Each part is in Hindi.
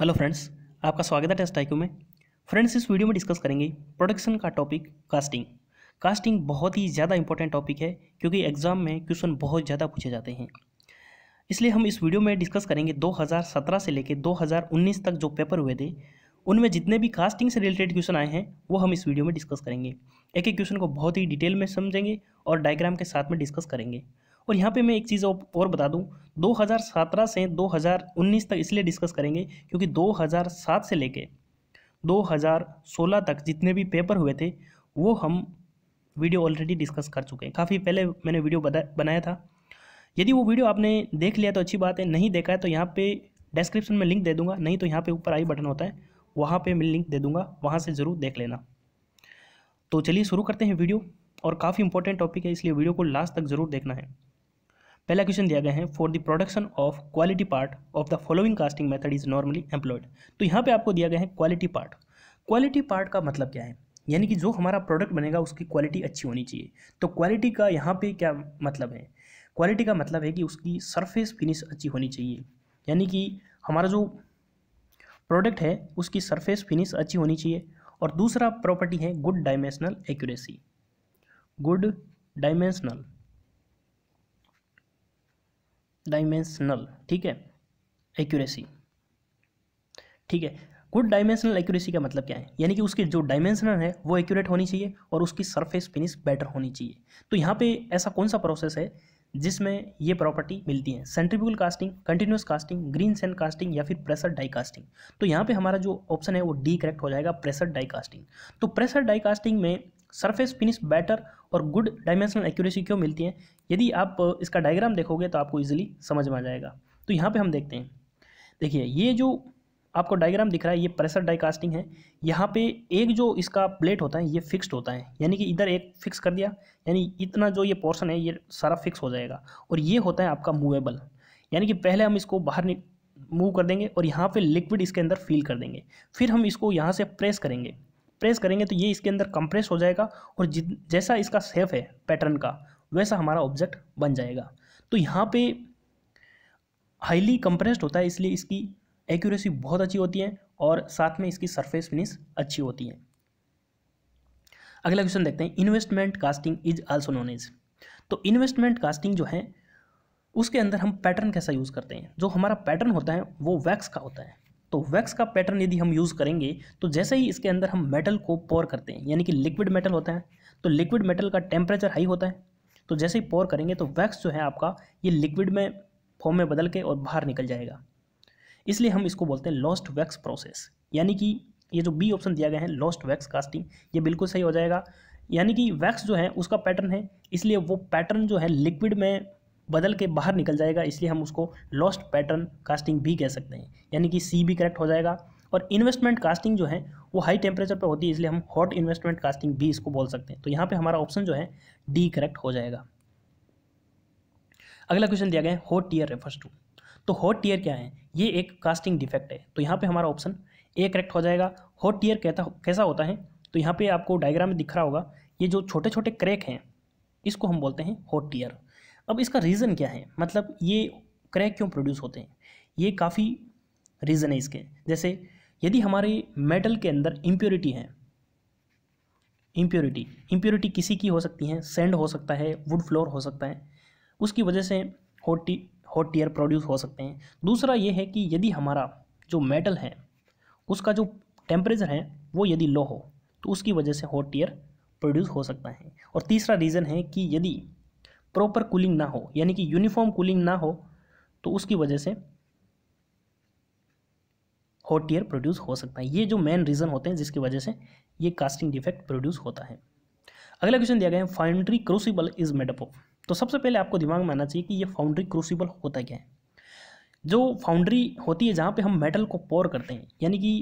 हेलो फ्रेंड्स आपका स्वागत है टेस्ट आईक्यू में फ्रेंड्स इस वीडियो में डिस्कस करेंगे प्रोडक्शन का टॉपिक कास्टिंग कास्टिंग बहुत ही ज़्यादा इंपॉर्टेंट टॉपिक है क्योंकि एग्ज़ाम में क्वेश्चन बहुत ज़्यादा पूछे जाते हैं इसलिए हम इस वीडियो में डिस्कस करेंगे 2017 से लेकर 2019 तक जो पेपर हुए थे उनमें जितने भी कास्टिंग से रिलेटेड क्वेश्चन आए हैं वो हम इस वीडियो में डिस्कस करेंगे एक एक क्वेश्चन को बहुत ही डिटेल में समझेंगे और डायग्राम के साथ में डिस्कस करेंगे और यहाँ पे मैं एक चीज़ और बता दूँ 2017 से 2019 तक इसलिए डिस्कस करेंगे क्योंकि 2007 से लेके 2016 तक जितने भी पेपर हुए थे वो हम वीडियो ऑलरेडी डिस्कस कर चुके हैं काफ़ी पहले मैंने वीडियो बनाया था यदि वो वीडियो आपने देख लिया तो अच्छी बात है नहीं देखा है तो यहाँ पर डिस्क्रिप्शन में लिंक दे दूँगा नहीं तो यहाँ पर ऊपर आई बटन होता है वहाँ पर मैं लिंक दे दूँगा वहाँ से ज़रूर देख लेना तो चलिए शुरू करते हैं वीडियो और काफ़ी इंपॉर्टेंट टॉपिक है इसलिए वीडियो को लास्ट तक ज़रूर देखना है पहला क्वेश्चन दिया गया है for the production of quality part of the following casting method is normally employed तो यहाँ पे आपको दिया गया है क्वालिटी पार्ट क्वालिटी पार्ट का मतलब क्या है यानी कि जो हमारा प्रोडक्ट बनेगा उसकी क्वालिटी अच्छी होनी चाहिए तो क्वालिटी का यहाँ पे क्या मतलब है क्वालिटी का मतलब है कि उसकी सरफेस फिनिश अच्छी होनी चाहिए यानी कि हमारा जो प्रोडक्ट है उसकी सरफेस फिनिश अच्छी होनी चाहिए और दूसरा प्रॉपर्टी है good dimensional accuracy good dimensional dimensional ठीक है एक्यूरेसी ठीक है गुड डायमेंशनल एक्यूरेसी का मतलब क्या है यानी कि उसकी जो डायमेंशनल है वो एक्यूरेट होनी चाहिए और उसकी सरफेस फिनिश बेटर होनी चाहिए तो यहाँ पे ऐसा कौन सा प्रोसेस है जिसमें ये प्रॉपर्टी मिलती है centrifugal casting continuous casting green sand casting या फिर प्रेशर डाई कास्टिंग तो यहाँ पे हमारा जो ऑप्शन है वो डी करेक्ट हो जाएगा प्रेशर डाई कास्टिंग तो प्रेशर डाई कास्टिंग में सरफेस फिनिश बेटर और गुड डायमेंशनल एक्यूरेसी क्यों मिलती है यदि आप इसका डायग्राम देखोगे तो आपको ईजिली समझ में आ जाएगा तो यहाँ पर हम देखते हैं देखिए ये जो आपको डायग्राम दिख रहा है ये प्रेशर डाइकास्टिंग है यहाँ पे एक जो इसका प्लेट होता है ये फिक्स्ड होता है यानी कि इधर एक फिक्स कर दिया यानी इतना जो ये पोर्शन है ये सारा फिक्स हो जाएगा और ये होता है आपका मूवेबल यानी कि पहले हम इसको बाहर मूव कर देंगे और यहाँ पे लिक्विड इसके अंदर फील कर देंगे फिर हम इसको यहाँ से प्रेस करेंगे प्रेस करेंगे तो ये इसके अंदर कंप्रेस हो जाएगा और जैसा इसका सेफ है पैटर्न का वैसा हमारा ऑब्जेक्ट बन जाएगा तो यहाँ पे हाईली कंप्रेस्ड होता है इसलिए इसकी एक्यूरेसी बहुत अच्छी होती है और साथ में इसकी सरफेस फिनिश अच्छी होती है अगला क्वेश्चन देखते हैं investment casting is also known as तो इन्वेस्टमेंट कास्टिंग जो है उसके अंदर हम पैटर्न कैसा यूज़ करते हैं जो हमारा पैटर्न होता है वो वैक्स का होता है तो वैक्स का पैटर्न यदि हम यूज़ करेंगे तो जैसे ही इसके अंदर हम मेटल को पोर करते हैं यानी कि लिक्विड मेटल होता है तो लिक्विड मेटल का टेम्परेचर हाई होता है तो जैसे ही पोर करेंगे तो वैक्स जो है आपका ये लिक्विड में फॉर्म में बदल के और बाहर निकल जाएगा इसलिए हम इसको बोलते हैं लॉस्ट वैक्स प्रोसेस यानी कि ये जो बी ऑप्शन दिया गया है लॉस्ट वैक्स कास्टिंग ये बिल्कुल सही हो जाएगा यानी कि वैक्स जो है उसका पैटर्न है इसलिए वो पैटर्न जो है लिक्विड में बदल के बाहर निकल जाएगा इसलिए हम उसको लॉस्ट पैटर्न कास्टिंग भी कह सकते हैं यानी कि सी भी करेक्ट हो जाएगा और इन्वेस्टमेंट कास्टिंग जो है वो हाई टेम्परेचर पर होती है इसलिए हम हॉट इन्वेस्टमेंट कास्टिंग भी इसको बोल सकते हैं तो यहाँ पर हमारा ऑप्शन जो है डी करेक्ट हो जाएगा अगला क्वेश्चन दिया गया है हॉट टीयर रेफर्स टू तो हॉट टीयर क्या है ये एक कास्टिंग डिफेक्ट है तो यहाँ पे हमारा ऑप्शन ए करेक्ट हो जाएगा हॉट टीयर कहता कैसा होता है तो यहाँ पे आपको डायग्राम में दिख रहा होगा ये जो छोटे छोटे क्रैक हैं इसको हम बोलते हैं हॉट टीयर अब इसका रीज़न क्या है मतलब ये क्रैक क्यों प्रोड्यूस होते हैं ये काफ़ी रीज़न है इसके जैसे यदि हमारे मेटल के अंदर इम्प्योरिटी है इम्प्योरिटी इम्प्योरिटी किसी की हो सकती है सेंड हो सकता है वुड फ्लोर हो सकता है उसकी वजह से हॉट टी हॉट टीयर प्रोड्यूस हो सकते हैं दूसरा ये है कि यदि हमारा जो मेटल है उसका जो टेम्परेचर है वो यदि लो हो तो उसकी वजह से हॉट टीयर प्रोड्यूस हो सकता है और तीसरा रीज़न है कि यदि प्रॉपर कूलिंग ना हो यानी कि यूनिफॉर्म कूलिंग ना हो तो उसकी वजह से हॉट एयर प्रोड्यूस हो सकता है ये जो मेन रीज़न होते हैं जिसकी वजह से ये कास्टिंग डिफेक्ट प्रोड्यूस होता है अगला क्वेश्चन दिया गया है foundry crucible is made up of तो सबसे पहले आपको दिमाग में आना चाहिए कि ये फाउंड्री क्रूसिबल होता क्या है जो फाउंड्री होती है जहाँ पे हम मेटल को पोर करते हैं यानी कि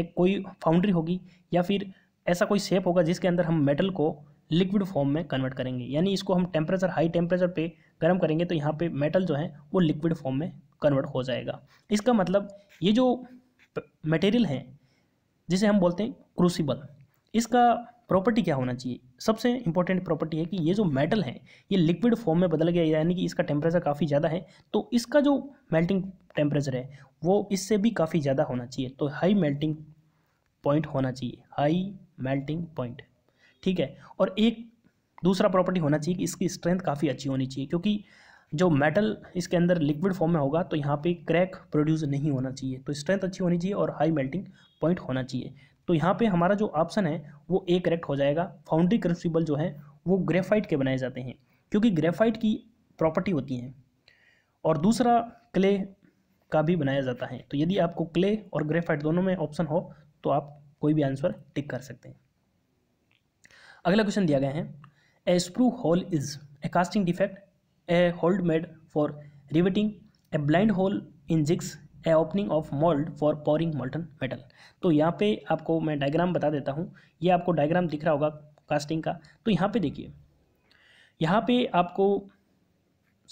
एक कोई फाउंड्री होगी या फिर ऐसा कोई शेप होगा जिसके अंदर हम मेटल को लिक्विड फॉर्म में कन्वर्ट करेंगे यानी इसको हम टेम्परेचर हाई टेम्परेचर पे गर्म करेंगे तो यहाँ पे मेटल जो है वो लिक्विड फॉर्म में कन्वर्ट हो जाएगा इसका मतलब ये जो मटेरियल है जिसे हम बोलते हैं क्रूसीबल इसका प्रॉपर्टी क्या होना चाहिए सबसे इंपॉर्टेंट प्रॉपर्टी है कि ये जो मेटल है ये लिक्विड फॉर्म में बदल गया यानी कि इसका टेम्परेचर काफ़ी ज़्यादा है तो इसका जो मेल्टिंग टेम्परेचर है वो इससे भी काफ़ी ज़्यादा होना चाहिए तो हाई मेल्टिंग पॉइंट होना चाहिए हाई मेल्टिंग पॉइंट ठीक है और एक दूसरा प्रॉपर्टी होना चाहिए कि इसकी स्ट्रेंथ काफ़ी अच्छी होनी चाहिए क्योंकि जो मेटल इसके अंदर लिक्विड फॉर्म में होगा तो यहाँ पे क्रैक प्रोड्यूस नहीं होना चाहिए तो स्ट्रेंथ अच्छी होनी चाहिए और हाई मेल्टिंग पॉइंट होना चाहिए तो यहाँ पे हमारा जो ऑप्शन है वो ए करेक्ट हो जाएगा फाउंड्री क्रूसिबल जो है वो ग्रेफाइट के बनाए जाते हैं क्योंकि ग्रेफाइट की प्रॉपर्टी होती है और दूसरा क्ले का भी बनाया जाता है तो यदि आपको क्ले और ग्रेफाइट दोनों में ऑप्शन हो तो आप कोई भी आंसर टिक कर सकते हैं अगला क्वेश्चन दिया गया है a sprue hole is a casting defect a hold made for riveting a blind hole in jigs a opening of mould for pouring molten metal तो यहाँ पे आपको मैं डायग्राम बता देता हूँ ये आपको डायग्राम दिख रहा होगा कास्टिंग का तो यहाँ पे देखिए यहाँ पे आपको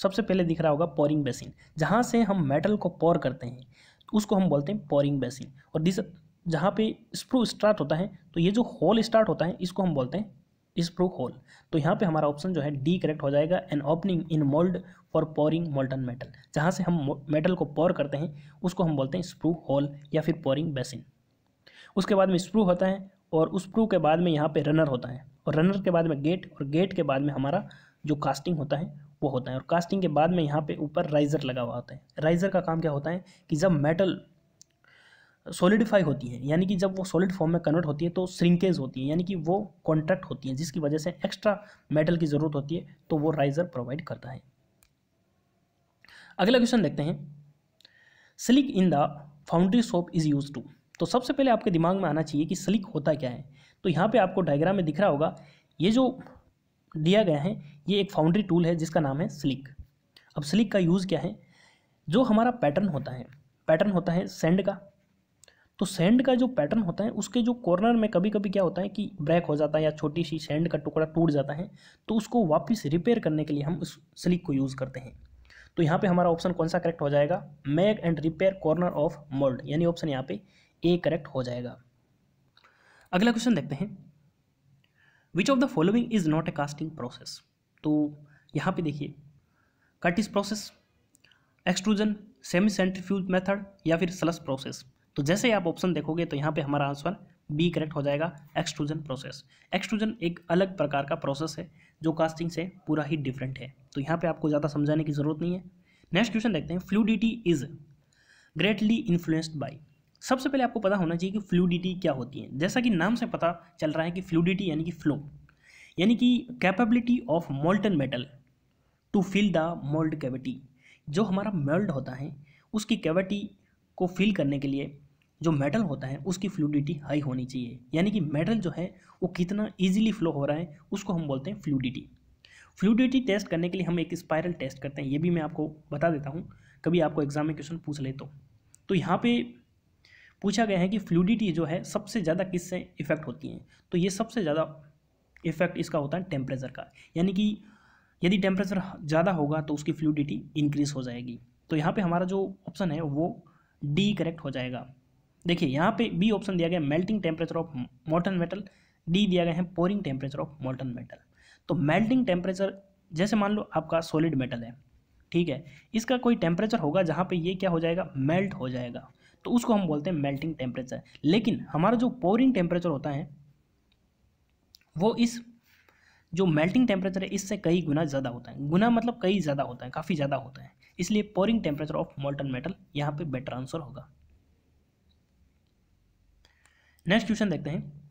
सबसे पहले दिख रहा होगा पोरिंग बेसिन जहाँ से हम मेटल को पोर करते हैं तो उसको हम बोलते हैं पोरिंग बेसिन और दिस जहाँ पे स्प्रू स्टार्ट होता है तो ये जो होल स्टार्ट होता है इसको हम बोलते हैं इस प्रू होल तो यहाँ पे हमारा ऑप्शन जो है डी करेक्ट हो जाएगा an opening in mould for pouring molten metal जहाँ से हम मेटल को पोर करते हैं उसको हम बोलते हैं स्प्रू होल या फिर पोरिंग बेसिन उसके बाद में स्प्रू होता है और उस प्रू के बाद में यहाँ पे रनर होता है और रनर के बाद में गेट और गेट के बाद में हमारा जो कास्टिंग होता है वो होता है और कास्टिंग के बाद में यहाँ पे ऊपर राइज़र लगा हुआ होता है राइज़र का काम क्या होता है कि जब मेटल सोलिडिफाई होती हैं यानी कि जब वो सॉलिड फॉर्म में कन्वर्ट होती है तो श्रिंकेज होती है यानी कि वो कॉन्ट्रैक्ट होती हैं जिसकी वजह से एक्स्ट्रा मेटल की ज़रूरत होती है तो वो राइजर प्रोवाइड करता है अगला क्वेश्चन देखते हैं सिलिक in the foundry shop is used to तो सबसे पहले आपके दिमाग में आना चाहिए कि सिलिक होता क्या है तो यहाँ पे आपको डायग्राम में दिख रहा होगा ये जो दिया गया है ये एक फाउंड्री टूल है जिसका नाम है सिलिक अब सिलिक का यूज़ क्या है जो हमारा पैटर्न होता है पैटर्न होता है सेंड का तो सैंड का जो पैटर्न होता है उसके जो कॉर्नर में कभी कभी क्या होता है कि ब्रेक हो जाता है या छोटी सी सैंड का टुकड़ा टूट जाता है तो उसको वापस रिपेयर करने के लिए हम उस स्लिक को यूज़ करते हैं तो यहाँ पे हमारा ऑप्शन कौन सा करेक्ट हो जाएगा मैग and repair corner of mould यानी ऑप्शन यहाँ पे ए करेक्ट हो जाएगा अगला क्वेश्चन देखते हैं which of the following is not a casting process तो यहाँ पे देखिए Corthias process extrusion semi centrifuge method या फिर स्लस प्रोसेस तो जैसे आप ऑप्शन देखोगे तो यहाँ पे हमारा आंसर बी करेक्ट हो जाएगा एक्सट्रूजन प्रोसेस एक्सट्रूजन एक अलग प्रकार का प्रोसेस है जो कास्टिंग से पूरा ही डिफरेंट है तो यहाँ पे आपको ज़्यादा समझाने की ज़रूरत नहीं है नेक्स्ट क्वेश्चन देखते हैं fluidity is greatly influenced by सबसे पहले आपको पता होना चाहिए कि फ्लूडिटी क्या होती है जैसा कि नाम से पता चल रहा है कि फ्लूडिटी यानी कि फ्लो यानी कि capability of molten metal to fill the mould cavity जो हमारा मेल्ड होता है उसकी कैविटी को फिल करने के लिए जो मेटल होता है उसकी फ्लूडिटी हाई होनी चाहिए यानी कि मेटल जो है वो कितना ईजिली फ्लो हो रहा है उसको हम बोलते हैं फ्लूडिटी फ्लूडिटी टेस्ट करने के लिए हम एक स्पायरल टेस्ट करते हैं ये भी मैं आपको बता देता हूँ कभी आपको एग्जाम में क्वेश्चन पूछ ले तो, तो यहाँ पर पूछा गया है कि फ्लूडिटी जो है सबसे ज़्यादा किससे इफेक्ट होती है तो ये सबसे ज़्यादा इफेक्ट इसका होता है टेम्परेचर का यानी कि यदि टेम्परेचर ज़्यादा होगा तो उसकी फ्लूडिटी इंक्रीज हो जाएगी तो यहाँ पे हमारा जो ऑप्शन है वो डी करेक्ट हो जाएगा देखिए यहाँ पे बी ऑप्शन दिया गया melting temperature of molten metal D दिया गया है pouring temperature of molten metal तो मेल्टिंग टेम्परेचर जैसे मान लो आपका सॉलिड मेटल है ठीक है इसका कोई टेम्परेचर होगा जहाँ पे ये क्या हो जाएगा मेल्ट हो जाएगा तो उसको हम बोलते हैं मेल्टिंग टेम्परेचर लेकिन हमारा जो पोरिंग टेम्परेचर होता है वो इस जो मेल्टिंग टेम्परेचर है इससे कई गुना ज़्यादा होता है गुना मतलब कई ज़्यादा होता है काफ़ी ज़्यादा होता है इसलिए pouring temperature of molten metal यहाँ पर बेटर आंसर होगा नेक्स्ट क्वेश्चन देखते हैं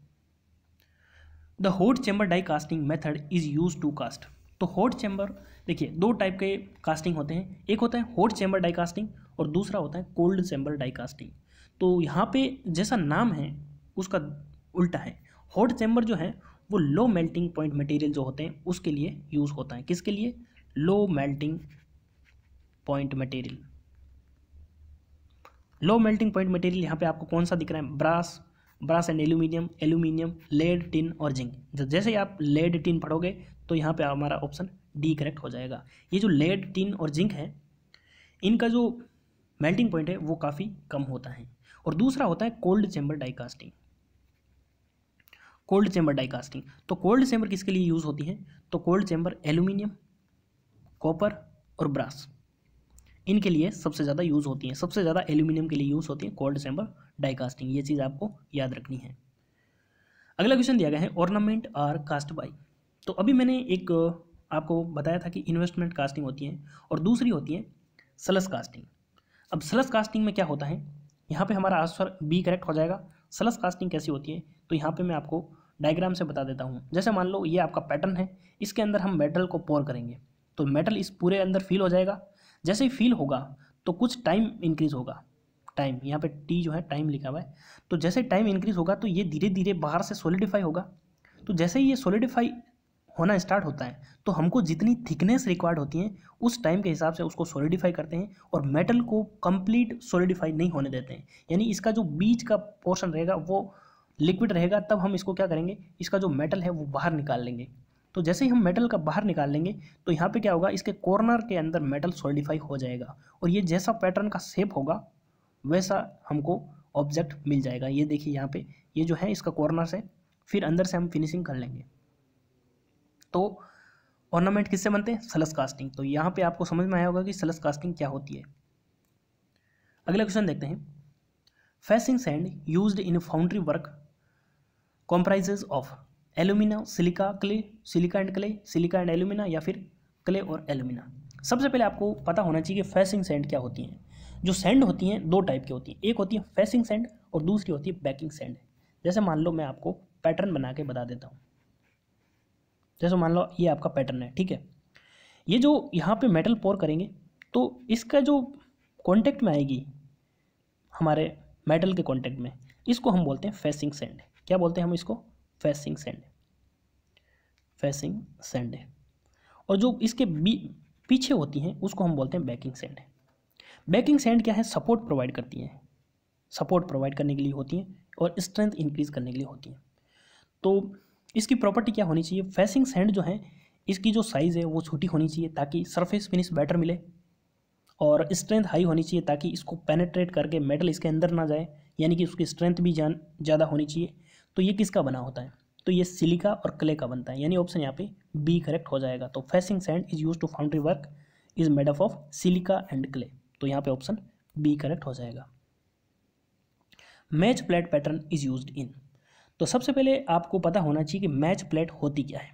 the hot chamber die casting method is use to cast तो हॉट चैम्बर देखिए दो टाइप के कास्टिंग होते हैं एक होता है हॉट चैम्बर डाई कास्टिंग और दूसरा होता है कोल्ड चैम्बर डाई कास्टिंग तो यहाँ पे जैसा नाम है उसका उल्टा है हॉट चैम्बर जो है वो लो मेल्टिंग पॉइंट मटेरियल जो होते हैं उसके लिए यूज़ होता है किसके लिए low melting point material low melting point material यहाँ पे आपको कौन सा दिख रहा है brass brass and aluminium aluminium lead tin और जिंक जैसे ही आप लेड टिन पढ़ोगे तो यहाँ पे हमारा ऑप्शन डी करेक्ट हो जाएगा ये जो लेड टिन और जिंक है इनका जो मेल्टिंग पॉइंट है वो काफ़ी कम होता है और दूसरा होता है cold chamber die casting cold chamber die casting तो कोल्ड चैम्बर किसके लिए यूज़ होती है तो कोल्ड चैम्बर एल्यूमिनियम कॉपर और ब्रास इनके लिए सबसे ज़्यादा यूज़ होती हैं सबसे ज़्यादा एल्यूमिनियम के लिए यूज़ होती है कोल्ड चैम्बर डाईकास्टिंग ये चीज़ आपको याद रखनी है अगला क्वेश्चन दिया गया है ऑर्नामेंट आर कास्ट बाई तो अभी मैंने एक आपको बताया था कि इन्वेस्टमेंट कास्टिंग होती है और दूसरी होती है सलस कास्टिंग अब सलस कास्टिंग में क्या होता है यहाँ पे हमारा आंसर बी करेक्ट हो जाएगा सलस कास्टिंग कैसी होती है तो यहाँ पे मैं आपको डायग्राम से बता देता हूँ जैसे मान लो ये आपका पैटर्न है इसके अंदर हम मेटल को पोर करेंगे तो मेटल इस पूरे अंदर फील हो जाएगा जैसे ही फील होगा तो कुछ टाइम इंक्रीज़ होगा टाइम यहाँ पे टी जो है टाइम लिखा हुआ है तो जैसे टाइम इंक्रीज़ होगा तो ये धीरे धीरे बाहर से सोलिडिफाई होगा तो जैसे ही ये सोलिडिफाई होना स्टार्ट होता है तो हमको जितनी थिकनेस रिक्वायर्ड होती है उस टाइम के हिसाब से उसको सोलिडिफाई करते हैं और मेटल को कम्प्लीट सोलिडिफाई नहीं होने देते हैं यानी इसका जो बीच का पोर्शन रहेगा वो लिक्विड रहेगा तब हम इसको क्या करेंगे इसका जो मेटल है वो बाहर निकाल लेंगे तो जैसे ही हम मेटल का बाहर निकाल लेंगे तो यहाँ पे क्या होगा इसके कॉर्नर के अंदर मेटल सॉलिडिफाई हो जाएगा और ये जैसा पैटर्न का शेप होगा वैसा हमको ऑब्जेक्ट मिल जाएगा ये देखिए यहाँ पे ये जो है इसका कॉर्नर से फिर अंदर से हम फिनिशिंग कर लेंगे तो ऑर्नामेंट किससे बनते हैं सलस कास्टिंग तो यहाँ पर आपको समझ में आया होगा कि सलस कास्टिंग क्या होती है अगला क्वेश्चन देखते हैं facing sand use in foundry work comprises of alumina silica clay silica and clay silica and alumina या फिर क्ले और एलुमिना सबसे पहले आपको पता होना चाहिए कि फैसिंग सेंड क्या होती हैं जो सेंड होती हैं दो टाइप की होती हैं एक होती है फैसिंग सेंड और दूसरी होती है बैकिंग सेंड जैसे मान लो मैं आपको पैटर्न बना के बता देता हूँ जैसे मान लो ये आपका पैटर्न है ठीक है ये जो यहाँ पे मेटल पोर करेंगे तो इसका जो कांटेक्ट में आएगी हमारे मेटल के कांटेक्ट में इसको हम बोलते हैं फेसिंग सेंड क्या बोलते हैं हम इसको फेसिंग संडे फेसिंग संडे और जो इसके पीछे होती हैं उसको हम बोलते हैं बैकिंग सैंड बैकिंग सेंड क्या है सपोर्ट प्रोवाइड करती हैं सपोर्ट प्रोवाइड करने के लिए होती हैं और स्ट्रेंथ इंक्रीज करने के लिए होती हैं तो इसकी प्रॉपर्टी क्या होनी चाहिए फेसिंग सेंड जो है इसकी जो साइज़ है वो छोटी होनी चाहिए ताकि सरफेस फिनिश बेटर मिले और स्ट्रेंथ हाई होनी चाहिए ताकि इसको पेनेट्रेट करके मेटल इसके अंदर ना जाए यानी कि उसकी स्ट्रेंथ भी जान ज़्यादा होनी चाहिए तो ये किसका बना होता है तो ये सिलिका और क्ले का बनता है यानी ऑप्शन यहाँ पे बी करेक्ट हो जाएगा तो facing sand is use to foundry work is made up of silica and clay तो यहाँ पे ऑप्शन बी करेक्ट हो जाएगा match plate pattern is use in तो सबसे पहले आपको पता होना चाहिए कि मैच प्लेट होती क्या है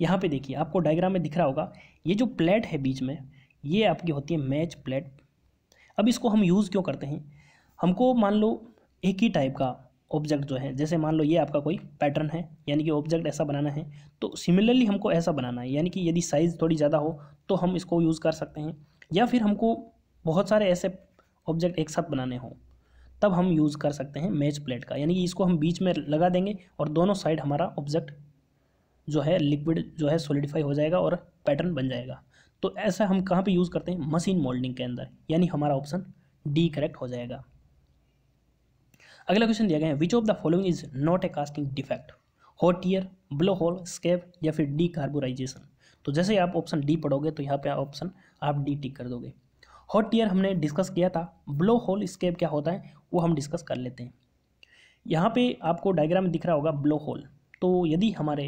यहाँ पे देखिए आपको डायग्राम में दिख रहा होगा ये जो प्लेट है बीच में ये आपकी होती है मैच प्लेट अब इसको हम यूज़ क्यों करते हैं हमको मान लो एक ही टाइप का ऑब्जेक्ट जो है जैसे मान लो ये आपका कोई पैटर्न है यानी कि ऑब्जेक्ट ऐसा बनाना है तो सिमिलरली हमको ऐसा बनाना है यानी कि यदि साइज़ थोड़ी ज़्यादा हो तो हम इसको यूज़ कर सकते हैं या फिर हमको बहुत सारे ऐसे ऑब्जेक्ट एक साथ बनाने हों तब हम यूज़ कर सकते हैं मैच प्लेट का यानी कि इसको हम बीच में लगा देंगे और दोनों साइड हमारा ऑब्जेक्ट जो है लिक्विड जो है सोलिडिफाई हो जाएगा और पैटर्न बन जाएगा तो ऐसा हम कहाँ पे यूज़ करते हैं मशीन मोल्डिंग के अंदर यानी हमारा ऑप्शन डी करेक्ट हो जाएगा अगला क्वेश्चन दिया गया है which of the following is not a casting defect hot tear blow hole scab या फिर डी कार्बोराइजेशन तो जैसे आप ऑप्शन डी पढ़ोगे तो यहाँ पे ऑप्शन आप डी टिक कर दोगे हॉट ईयर हमने डिस्कस किया था ब्लो होल स्केब क्या होता है वो हम डिस्कस कर लेते हैं यहाँ पे आपको डायग्राम में दिख रहा होगा ब्लो होल तो यदि हमारे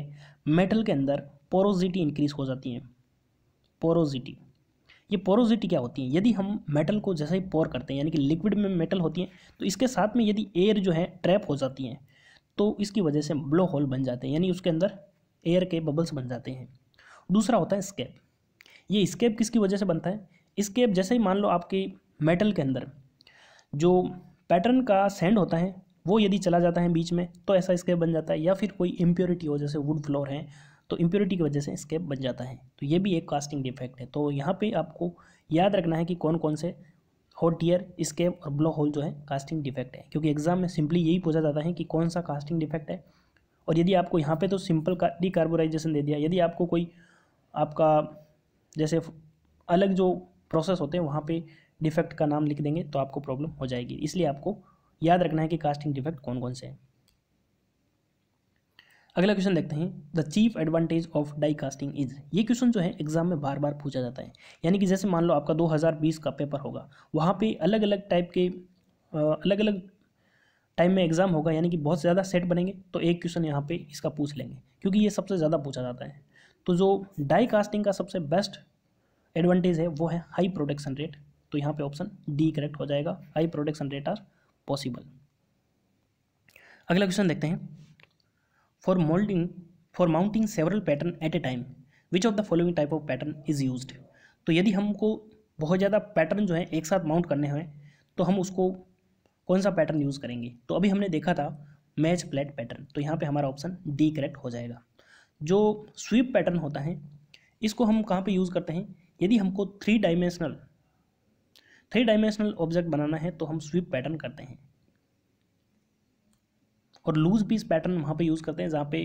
मेटल के अंदर पोरोजिटी इंक्रीज हो जाती है पोरोजिटी ये पोरोजिटी क्या होती है यदि हम मेटल को जैसे ही पोर करते हैं यानी कि लिक्विड में मेटल होती है तो इसके साथ में यदि एयर जो है ट्रैप हो जाती है तो इसकी वजह से ब्लो होल बन जाते हैं यानी उसके अंदर एयर के बबल्स बन जाते हैं दूसरा होता है स्केप ये स्केप किसकी वजह से बनता है स्केप जैसे ही मान लो आपके मेटल के अंदर जो पैटर्न का सेंड होता है वो यदि चला जाता है बीच में तो ऐसा स्केप बन जाता है या फिर कोई इम्प्योरिटी हो जैसे वुड फ्लोर हैं तो इम्प्योरिटी की वजह से स्केप बन जाता है तो ये भी एक कास्टिंग डिफेक्ट है तो यहाँ पे आपको याद रखना है कि कौन कौन से हॉट ईयर स्केप और ब्लो होल जो है कास्टिंग डिफेक्ट है क्योंकि एग्जाम में सिंपली यही पूछा जाता है कि कौन सा कास्टिंग डिफेक्ट है और यदि आपको यहाँ पर तो सिंपल का डिकार्बोराइजेशन दे दिया यदि आपको कोई आपका जैसे अलग जो प्रोसेस होते हैं वहाँ पर डिफेक्ट का नाम लिख देंगे तो आपको प्रॉब्लम हो जाएगी इसलिए आपको याद रखना है कि कास्टिंग डिफेक्ट कौन कौन से हैं अगला क्वेश्चन देखते हैं the chief advantage of die casting is ये क्वेश्चन जो है एग्जाम में बार बार पूछा जाता है यानी कि जैसे मान लो आपका 2020 का पेपर होगा वहाँ पे अलग अलग टाइप के अलग अलग टाइम में एग्जाम होगा यानी कि बहुत ज़्यादा सेट बनेंगे तो एक क्वेश्चन यहाँ पे इसका पूछ लेंगे क्योंकि ये सबसे ज़्यादा पूछा जाता है तो जो डाई कास्टिंग का सबसे बेस्ट एडवांटेज है वो है हाई प्रोडक्शन रेट तो यहाँ पे ऑप्शन डी करेक्ट हो जाएगा high production rate are possible अगला क्वेश्चन देखते हैं for molding for mounting several pattern at a time which of the following type of pattern is used तो यदि हमको बहुत ज़्यादा पैटर्न जो है एक साथ माउंट करने हैं तो हम उसको कौन सा पैटर्न यूज़ करेंगे तो अभी हमने देखा था मैच प्लेट पैटर्न तो यहाँ पे हमारा ऑप्शन डी करेक्ट हो जाएगा जो स्वीप पैटर्न होता है इसको हम कहाँ पे यूज़ करते हैं यदि हमको three dimensional three dimensional object बनाना है तो हम स्वीप पैटर्न करते हैं और लूज पीस पैटर्न वहाँ पे यूज़ करते हैं जहाँ पे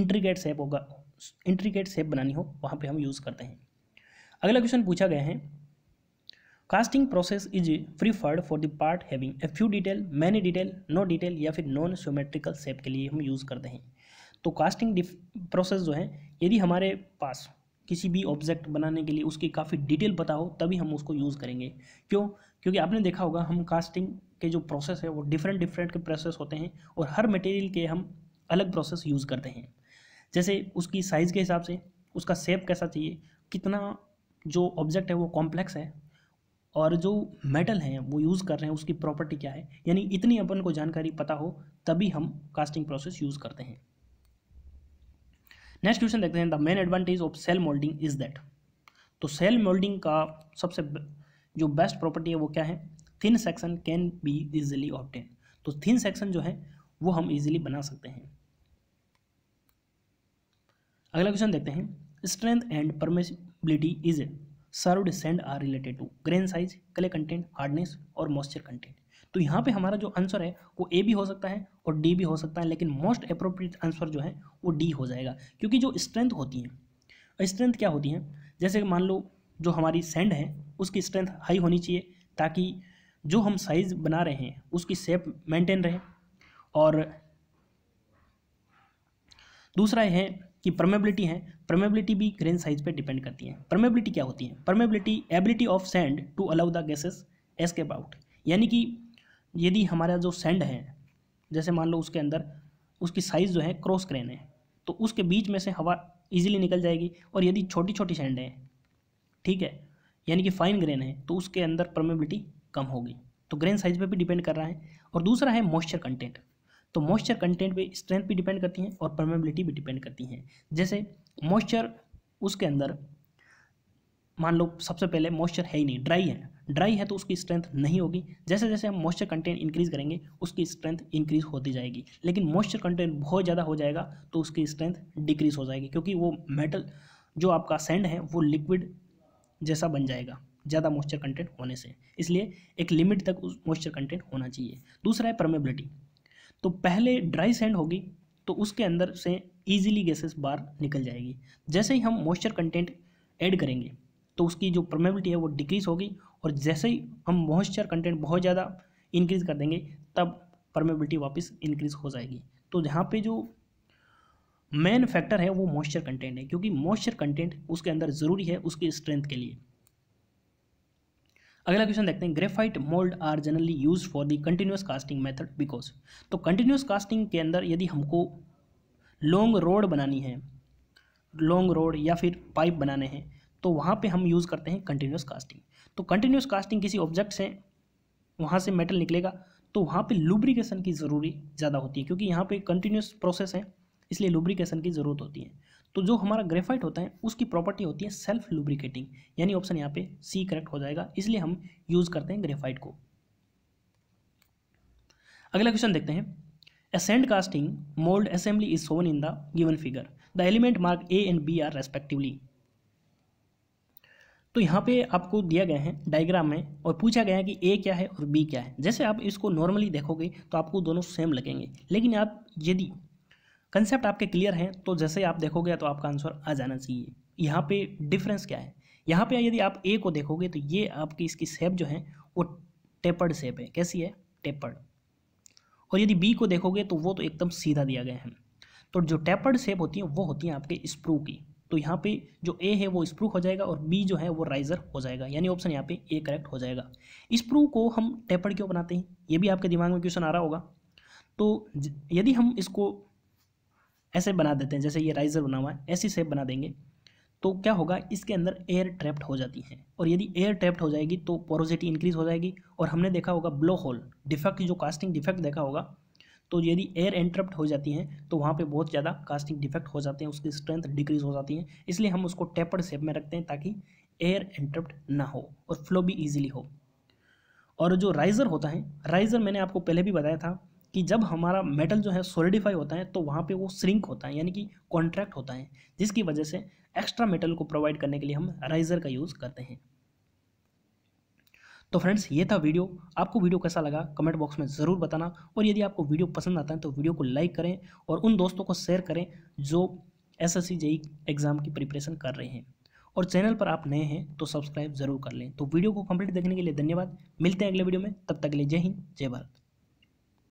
इंट्रीकेट सेप होगा इंट्रीकेट सेप बनानी हो वहाँ पे हम यूज़ करते हैं अगला क्वेश्चन पूछा गया है casting process is preferred for the part having a few detail many detail no detail या फिर नॉन सोमेट्रिकल सेप के लिए हम यूज़ करते हैं तो कास्टिंग प्रोसेस जो है यदि हमारे पास किसी भी ऑब्जेक्ट बनाने के लिए उसकी काफ़ी डिटेल पता हो तभी हम उसको यूज़ करेंगे क्यों क्योंकि आपने देखा होगा हम कास्टिंग के जो प्रोसेस है वो डिफरेंट डिफरेंट के प्रोसेस होते हैं और हर मटेरियल के हम अलग प्रोसेस यूज़ करते हैं जैसे उसकी साइज़ के हिसाब से उसका सेप कैसा चाहिए कितना जो ऑब्जेक्ट है वो कॉम्प्लेक्स है और जो मेटल हैं वो यूज़ कर रहे हैं उसकी प्रॉपर्टी क्या है यानी इतनी अपन को जानकारी पता हो तभी हम कास्टिंग प्रोसेस यूज़ करते हैं नेक्स्ट क्वेश्चन देखते हैं the main advantage of shell moulding is that तो सेल मोल्डिंग का सबसे जो बेस्ट प्रॉपर्टी है वो क्या है thin section can be easily obtained तो थिन सेक्शन जो है वो हम इजिली बना सकते हैं अगला क्वेश्चन देखते हैं स्ट्रेंथ एंड परमिसिबिलिटी इज सर्वड sand are related to grain size clay content hardness और मॉइस्चर कंटेंट तो यहाँ पे हमारा जो आंसर है वो ए भी हो सकता है और डी भी हो सकता है लेकिन मोस्ट अप्रोप्रिएट आंसर जो है वो डी हो जाएगा क्योंकि जो स्ट्रेंथ होती है स्ट्रेंथ क्या होती है जैसे मान लो जो हमारी सेंड है उसकी स्ट्रेंथ हाई होनी चाहिए ताकि जो हम साइज़ बना रहे हैं उसकी सेप मेंटेन रहे और दूसरा है कि परमेबिलिटी है परमेबिलिटी भी ग्रेन साइज पर डिपेंड करती है परमेबिलिटी क्या होती है permeability ability of sand to allow the gases escape out यानी कि यदि हमारा जो सेंड है जैसे मान लो उसके अंदर उसकी साइज़ जो है क्रॉस ग्रेन है तो उसके बीच में से हवा ईजिली निकल जाएगी और यदि छोटी छोटी सेंड है ठीक है यानी कि फाइन ग्रेन है तो उसके अंदर परमेबिलिटी कम होगी तो ग्रेन साइज पे भी डिपेंड कर रहा है और दूसरा है मॉइस्चर कंटेंट तो मॉइस्चर कंटेंट पे स्ट्रेंथ भी डिपेंड करती हैं और परमेबिलिटी भी डिपेंड करती हैं जैसे मॉइस्चर उसके अंदर मान लो सबसे पहले मॉइस्चर है ही नहीं ड्राई है ड्राई है तो उसकी स्ट्रेंथ नहीं होगी जैसे जैसे हम मॉइस्चर कंटेंट इंक्रीज करेंगे उसकी स्ट्रेंथ इंक्रीज होती जाएगी लेकिन मॉइस्चर कंटेंट बहुत ज़्यादा हो जाएगा तो उसकी स्ट्रेंथ डिक्रीज हो जाएगी क्योंकि वो मेटल जो आपका सैंड है वो लिक्विड जैसा बन जाएगा ज़्यादा मॉइस्चर कंटेंट होने से इसलिए एक लिमिट तक उस मॉइस्चर कंटेंट होना चाहिए दूसरा है परमेबिलिटी तो पहले ड्राई सैंड होगी तो उसके अंदर से ईजिली गैसेस बाहर निकल जाएगी जैसे ही हम मॉइस्चर कंटेंट ऐड करेंगे तो उसकी जो परमेबिलिटी है वो डिक्रीज़ होगी और जैसे ही हम मॉइस्चर कंटेंट बहुत ज़्यादा इंक्रीज़ कर देंगे तब परमेबिलिटी वापस इंक्रीज़ हो जाएगी तो यहाँ पे जो मेन फैक्टर है वो मॉइस्चर कंटेंट है क्योंकि मॉइस्चर कंटेंट उसके अंदर ज़रूरी है उसकी स्ट्रेंथ के लिए अगला क्वेश्चन देखते हैं graphite mould are generally use for the continuous casting method because तो कंटिन्यूस कास्टिंग के अंदर यदि हमको लॉन्ग रोड बनानी है लॉन्ग रोड या फिर पाइप बनाने हैं तो वहाँ पे हम यूज़ करते हैं कंटिन्यूस कास्टिंग तो कंटिन्यूस कास्टिंग किसी ऑब्जेक्ट से वहाँ से मेटल निकलेगा तो वहाँ पे लुब्रिकेशन की ज़रूरी ज़्यादा होती है क्योंकि यहाँ पे कंटिन्यूस प्रोसेस है इसलिए लुब्रिकेशन की ज़रूरत होती है तो जो हमारा ग्रेफाइट होता है उसकी प्रॉपर्टी होती है सेल्फ लुब्रिकेटिंग यानी ऑप्शन यहाँ पे सी करेक्ट हो जाएगा इसलिए हम यूज़ करते हैं ग्रेफाइट को अगला क्वेश्चन देखते हैं a sand casting mould assembly is shown in the given figure the element marked A and B are respectively तो यहाँ पे आपको दिया गया है डायग्राम में और पूछा गया है कि ए क्या है और बी क्या है जैसे आप इसको नॉर्मली देखोगे तो आपको दोनों सेम लगेंगे लेकिन आप यदि कंसेप्ट आपके क्लियर हैं तो जैसे आप देखोगे तो आपका आंसर आ जाना चाहिए यहाँ पे डिफरेंस क्या है यहाँ पे यदि आप ए को देखोगे तो ये आपकी इसकी सेप जो है वो टेपर्ड सेप है कैसी है टेपर्ड और यदि बी को देखोगे तो वो तो एकदम सीधा दिया गया है तो जो टेपर्ड सेप होती है वो होती हैं आपके स्प्रू की तो यहाँ पे जो ए है वो स्प्रू हो जाएगा और बी जो है वो राइजर हो जाएगा यानी ऑप्शन यहाँ पे ए करेक्ट हो जाएगा स्प्रू को हम टेपर्ड क्यों बनाते हैं ये भी आपके दिमाग में क्वेश्चन आ रहा होगा तो यदि हम इसको ऐसे बना देते हैं जैसे ये राइजर बना हुआ है ऐसी शेप बना देंगे तो क्या होगा इसके अंदर एयर ट्रैप्ड हो जाती है और यदि एयर ट्रैप्ड हो जाएगी तो पोरोसिटी इंक्रीज हो जाएगी और हमने देखा होगा ब्लो होल डिफेक्ट जो कास्टिंग डिफेक्ट देखा होगा तो यदि एयर इंटरप्ट हो जाती हैं तो वहाँ पे बहुत ज़्यादा कास्टिंग डिफेक्ट हो जाते हैं उसकी स्ट्रेंथ डिक्रीज हो जाती है इसलिए हम उसको टेपर्ड सेप में रखते हैं ताकि एयर इंटरप्ट ना हो और फ्लो भी ईजिली हो और जो राइज़र होता है राइज़र मैंने आपको पहले भी बताया था कि जब हमारा मेटल जो है सोलिडिफाई होता है तो वहाँ पे वो श्रिंक होता है यानी कि कॉन्ट्रैक्ट होता है जिसकी वजह से एक्स्ट्रा मेटल को प्रोवाइड करने के लिए हम राइजर का यूज़ करते हैं तो फ्रेंड्स ये था वीडियो आपको वीडियो कैसा लगा कमेंट बॉक्स में ज़रूर बताना और यदि आपको वीडियो पसंद आता है तो वीडियो को लाइक करें और उन दोस्तों को शेयर करें जो एस एस एग्ज़ाम की प्रिपरेशन कर रहे हैं और चैनल पर आप नए हैं तो सब्सक्राइब जरूर कर लें तो वीडियो को कंप्लीट देखने के लिए धन्यवाद मिलते हैं अगले वीडियो में तब तक के लिए जय हिंद जय भारत